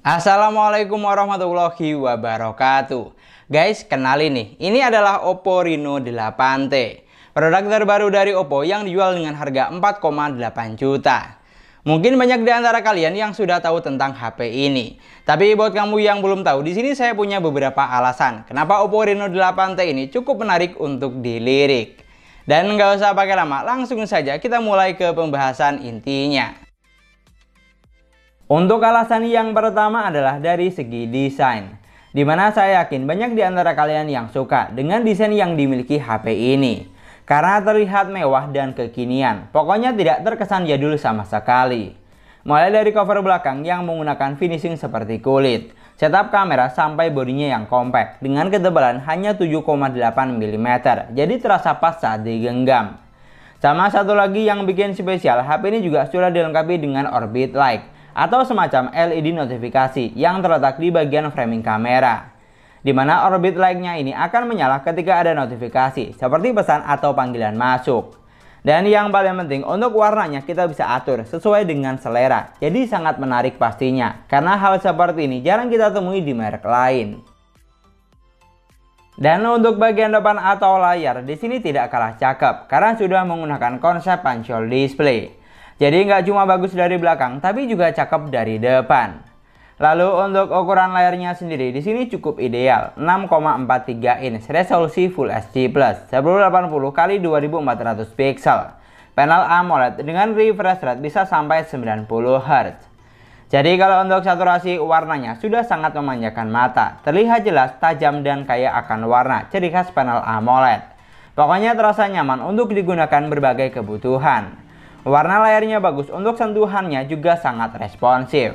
Assalamualaikum warahmatullahi wabarakatuh Guys, kenalin nih, ini adalah Oppo Reno 8T Produk terbaru dari Oppo yang dijual dengan harga 4,8 juta Mungkin banyak di antara kalian yang sudah tahu tentang HP ini Tapi buat kamu yang belum tahu, di sini saya punya beberapa alasan Kenapa Oppo Reno 8T ini cukup menarik untuk dilirik Dan nggak usah pakai lama, langsung saja kita mulai ke pembahasan intinya untuk alasan yang pertama adalah dari segi desain. Dimana saya yakin banyak di antara kalian yang suka dengan desain yang dimiliki HP ini. Karena terlihat mewah dan kekinian, pokoknya tidak terkesan jadul sama sekali. Mulai dari cover belakang yang menggunakan finishing seperti kulit, setup kamera sampai bodinya yang compact dengan ketebalan hanya 7,8 mm, jadi terasa pas saat digenggam. Sama satu lagi yang bikin spesial, HP ini juga sudah dilengkapi dengan Orbit Light atau semacam LED notifikasi yang terletak di bagian framing kamera. Di mana orbit lightnya ini akan menyala ketika ada notifikasi, seperti pesan atau panggilan masuk. Dan yang paling penting untuk warnanya kita bisa atur sesuai dengan selera. Jadi sangat menarik pastinya karena hal seperti ini jarang kita temui di merek lain. Dan untuk bagian depan atau layar di sini tidak kalah cakep karena sudah menggunakan konsep punch hole display. Jadi nggak cuma bagus dari belakang, tapi juga cakep dari depan. Lalu untuk ukuran layarnya sendiri di sini cukup ideal 6,43 inch resolusi Full HD Plus 1080 x 2400 pixel. Panel AMOLED dengan refresh rate bisa sampai 90 Hz. Jadi kalau untuk saturasi warnanya sudah sangat memanjakan mata, terlihat jelas tajam dan kaya akan warna ciri khas panel AMOLED. Pokoknya terasa nyaman untuk digunakan berbagai kebutuhan. Warna layarnya bagus untuk sentuhannya juga sangat responsif.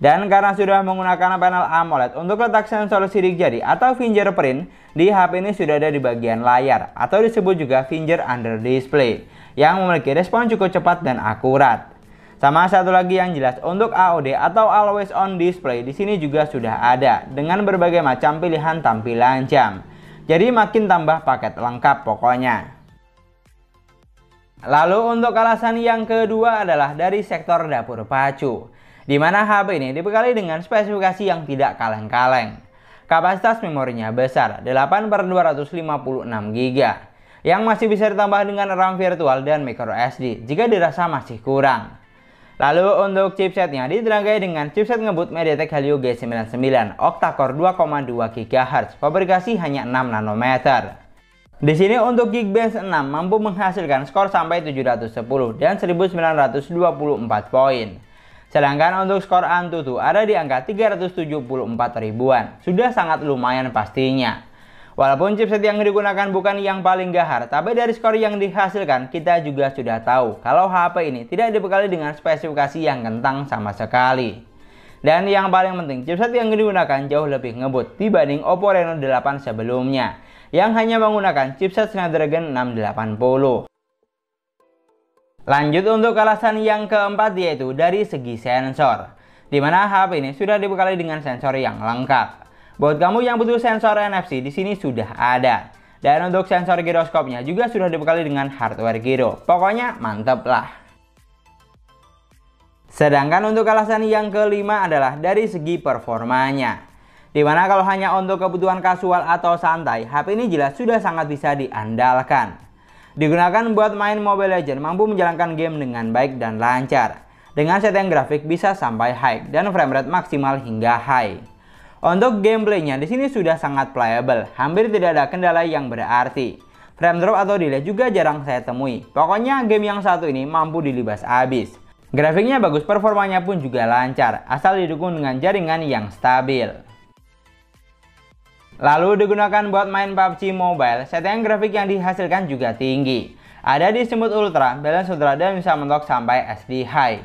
Dan karena sudah menggunakan panel AMOLED untuk letak sensor sidik jari atau fingerprint, di HP ini sudah ada di bagian layar atau disebut juga finger under display yang memiliki respon cukup cepat dan akurat. Sama satu lagi yang jelas untuk AOD atau always on display di sini juga sudah ada dengan berbagai macam pilihan tampilan jam. Jadi makin tambah paket lengkap pokoknya. Lalu untuk alasan yang kedua adalah dari sektor dapur pacu, di mana HP ini dibekali dengan spesifikasi yang tidak kaleng-kaleng. Kapasitas memorinya besar, 8 per 256 GB, yang masih bisa ditambah dengan RAM virtual dan micro SD jika dirasa masih kurang. Lalu untuk chipsetnya ditenagai dengan chipset ngebut MediaTek Helio G99 octa-core 2,2 GHz, fabrikasi hanya 6 nanometer. Di sini untuk Geekbench 6 mampu menghasilkan skor sampai 710 dan 1924 poin. Sedangkan untuk skor Antutu ada di angka 374 ribuan. Sudah sangat lumayan pastinya. Walaupun chipset yang digunakan bukan yang paling gahar, tapi dari skor yang dihasilkan kita juga sudah tahu kalau HP ini tidak dibekali dengan spesifikasi yang kentang sama sekali. Dan yang paling penting, chipset yang digunakan jauh lebih ngebut dibanding Oppo Reno 8 sebelumnya yang hanya menggunakan chipset Snapdragon 680. Lanjut untuk alasan yang keempat yaitu dari segi sensor. Di mana HP ini sudah dibekali dengan sensor yang lengkap. Buat kamu yang butuh sensor NFC di sini sudah ada. Dan untuk sensor giroskopnya juga sudah dibekali dengan hardware giro. Pokoknya mantep lah. Sedangkan untuk alasan yang kelima adalah dari segi performanya. Dimana kalau hanya untuk kebutuhan kasual atau santai, HP ini jelas sudah sangat bisa diandalkan. Digunakan buat main Mobile Legends, mampu menjalankan game dengan baik dan lancar. Dengan setting grafik bisa sampai high dan frame rate maksimal hingga high. Untuk gameplaynya di sini sudah sangat playable, hampir tidak ada kendala yang berarti. Frame drop atau delay juga jarang saya temui. Pokoknya game yang satu ini mampu dilibas abis. Grafiknya bagus, performanya pun juga lancar, asal didukung dengan jaringan yang stabil. Lalu digunakan buat main PUBG Mobile, settingan grafik yang dihasilkan juga tinggi. Ada di semut Ultra, balance Ultra dan bisa mentok sampai SD High.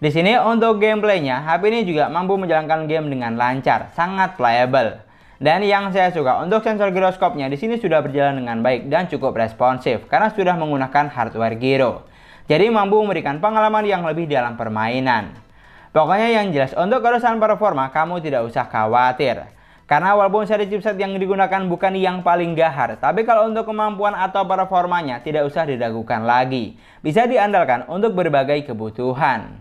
Di sini untuk gameplaynya, HP ini juga mampu menjalankan game dengan lancar, sangat playable. Dan yang saya suka, untuk sensor giroskopnya di sini sudah berjalan dengan baik dan cukup responsif karena sudah menggunakan hardware gyro. Jadi mampu memberikan pengalaman yang lebih dalam permainan. Pokoknya yang jelas untuk kerusakan performa kamu tidak usah khawatir. Karena walaupun seri chipset yang digunakan bukan yang paling gahar, tapi kalau untuk kemampuan atau performanya tidak usah diragukan lagi. Bisa diandalkan untuk berbagai kebutuhan.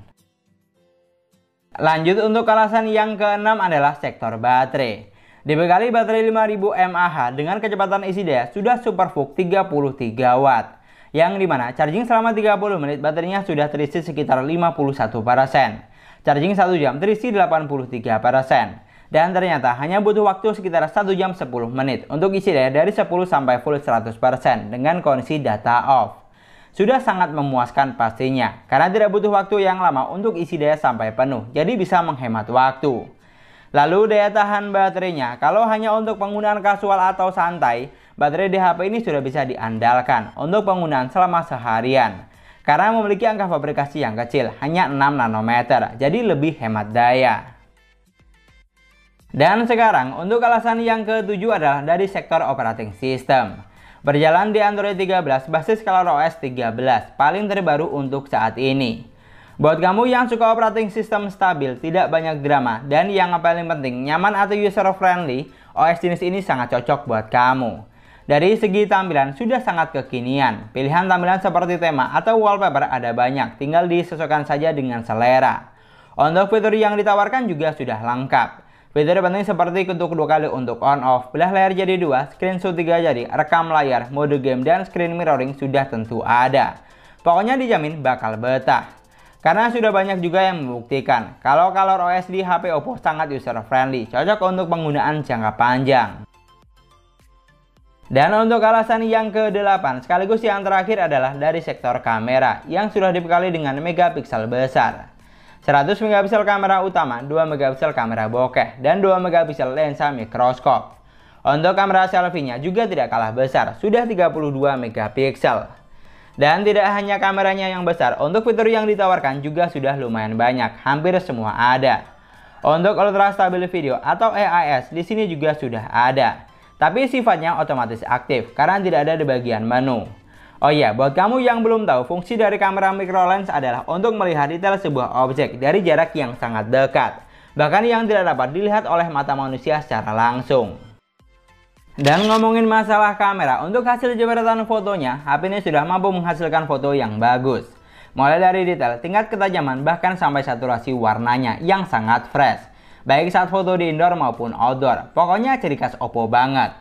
Lanjut untuk alasan yang keenam adalah sektor baterai. Dibekali baterai 5000 mAh dengan kecepatan isi daya sudah superfook 33 watt yang dimana charging selama 30 menit baterainya sudah terisi sekitar 51%. Charging 1 jam terisi 83%. Dan ternyata hanya butuh waktu sekitar 1 jam 10 menit untuk isi daya dari 10 sampai full 100% dengan kondisi data off. Sudah sangat memuaskan pastinya, karena tidak butuh waktu yang lama untuk isi daya sampai penuh, jadi bisa menghemat waktu. Lalu daya tahan baterainya, kalau hanya untuk penggunaan kasual atau santai, baterai di HP ini sudah bisa diandalkan untuk penggunaan selama seharian. Karena memiliki angka fabrikasi yang kecil, hanya 6 nanometer, jadi lebih hemat daya. Dan sekarang untuk alasan yang ketujuh adalah dari sektor operating system. Berjalan di Android 13 basis Color OS 13 paling terbaru untuk saat ini. Buat kamu yang suka operating system stabil, tidak banyak drama, dan yang paling penting nyaman atau user friendly, OS jenis ini sangat cocok buat kamu. Dari segi tampilan sudah sangat kekinian. Pilihan tampilan seperti tema atau wallpaper ada banyak, tinggal disesuaikan saja dengan selera. Untuk fitur yang ditawarkan juga sudah lengkap. Fitur penting seperti untuk dua kali untuk on off, belah layar jadi dua, screenshot tiga jadi rekam layar, mode game dan screen mirroring sudah tentu ada. Pokoknya dijamin bakal betah. Karena sudah banyak juga yang membuktikan kalau Color OS di HP Oppo sangat user friendly, cocok untuk penggunaan jangka panjang. Dan untuk alasan yang ke-8 sekaligus yang terakhir adalah dari sektor kamera yang sudah dibekali dengan megapiksel besar. 100 megapiksel kamera utama, 2 megapiksel kamera bokeh, dan 2 megapiksel lensa mikroskop. Untuk kamera selfie-nya juga tidak kalah besar, sudah 32 megapiksel. Dan tidak hanya kameranya yang besar, untuk fitur yang ditawarkan juga sudah lumayan banyak, hampir semua ada. Untuk Ultra stabil Video atau EIS di sini juga sudah ada, tapi sifatnya otomatis aktif karena tidak ada di bagian menu. Oh iya, buat kamu yang belum tahu, fungsi dari kamera microlens adalah untuk melihat detail sebuah objek dari jarak yang sangat dekat, bahkan yang tidak dapat dilihat oleh mata manusia secara langsung. Dan ngomongin masalah kamera, untuk hasil jepretan fotonya, HP ini sudah mampu menghasilkan foto yang bagus. Mulai dari detail, tingkat ketajaman, bahkan sampai saturasi warnanya yang sangat fresh. Baik saat foto di indoor maupun outdoor, pokoknya ciri khas Oppo banget.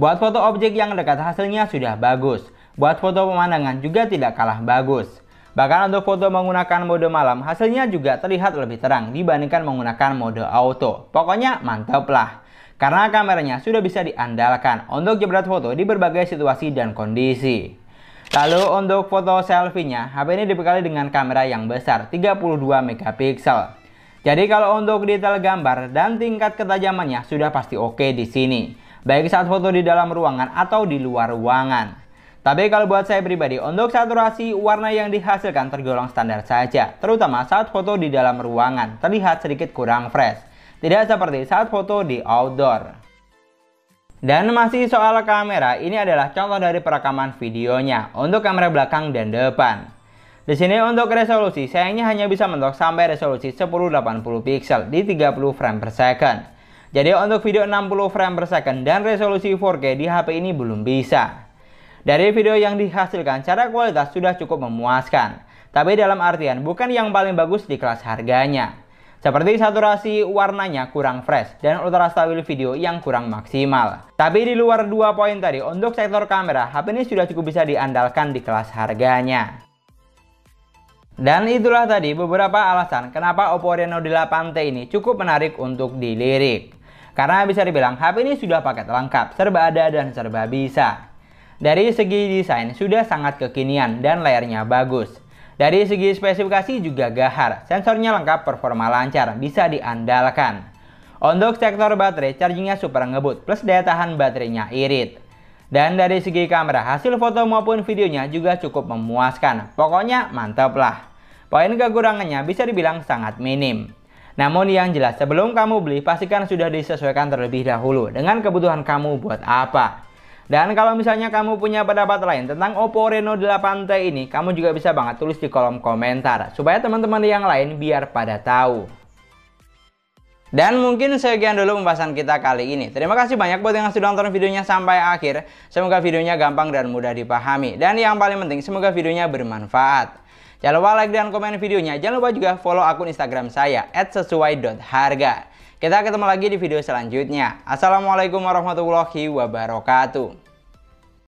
Buat foto objek yang dekat hasilnya sudah bagus, Buat foto pemandangan juga tidak kalah bagus. Bahkan untuk foto menggunakan mode malam, hasilnya juga terlihat lebih terang dibandingkan menggunakan mode auto. Pokoknya mantap lah. Karena kameranya sudah bisa diandalkan untuk jebret foto di berbagai situasi dan kondisi. Lalu untuk foto selfie-nya, HP ini dibekali dengan kamera yang besar 32 mp Jadi kalau untuk detail gambar dan tingkat ketajamannya sudah pasti oke di sini. Baik saat foto di dalam ruangan atau di luar ruangan. Tapi kalau buat saya pribadi, untuk saturasi, warna yang dihasilkan tergolong standar saja, terutama saat foto di dalam ruangan, terlihat sedikit kurang fresh. Tidak seperti saat foto di outdoor. Dan masih soal kamera, ini adalah contoh dari perekaman videonya untuk kamera belakang dan depan. Di sini untuk resolusi, sayangnya hanya bisa mentok sampai resolusi 1080 pixel di 30 frame per second. Jadi untuk video 60 frame per second dan resolusi 4K di HP ini belum bisa. Dari video yang dihasilkan secara kualitas sudah cukup memuaskan, tapi dalam artian bukan yang paling bagus di kelas harganya. Seperti saturasi warnanya kurang fresh dan ultra stabil video yang kurang maksimal. Tapi di luar dua poin tadi, untuk sektor kamera, HP ini sudah cukup bisa diandalkan di kelas harganya. Dan itulah tadi beberapa alasan kenapa Oppo Reno 8T ini cukup menarik untuk dilirik. Karena bisa dibilang HP ini sudah paket lengkap, serba ada dan serba bisa. Dari segi desain sudah sangat kekinian dan layarnya bagus. Dari segi spesifikasi juga gahar, sensornya lengkap, performa lancar, bisa diandalkan. Untuk sektor baterai, chargingnya super ngebut, plus daya tahan baterainya irit. Dan dari segi kamera, hasil foto maupun videonya juga cukup memuaskan. Pokoknya mantap lah. Poin kekurangannya bisa dibilang sangat minim. Namun yang jelas, sebelum kamu beli, pastikan sudah disesuaikan terlebih dahulu dengan kebutuhan kamu buat apa. Dan kalau misalnya kamu punya pendapat lain tentang Oppo Reno 8T ini, kamu juga bisa banget tulis di kolom komentar supaya teman-teman yang lain biar pada tahu. Dan mungkin sekian dulu pembahasan kita kali ini. Terima kasih banyak buat yang sudah nonton videonya sampai akhir. Semoga videonya gampang dan mudah dipahami. Dan yang paling penting, semoga videonya bermanfaat. Jangan lupa like dan komen videonya. Jangan lupa juga follow akun Instagram saya @sesuai.harga. Kita ketemu lagi di video selanjutnya. Assalamualaikum warahmatullahi wabarakatuh.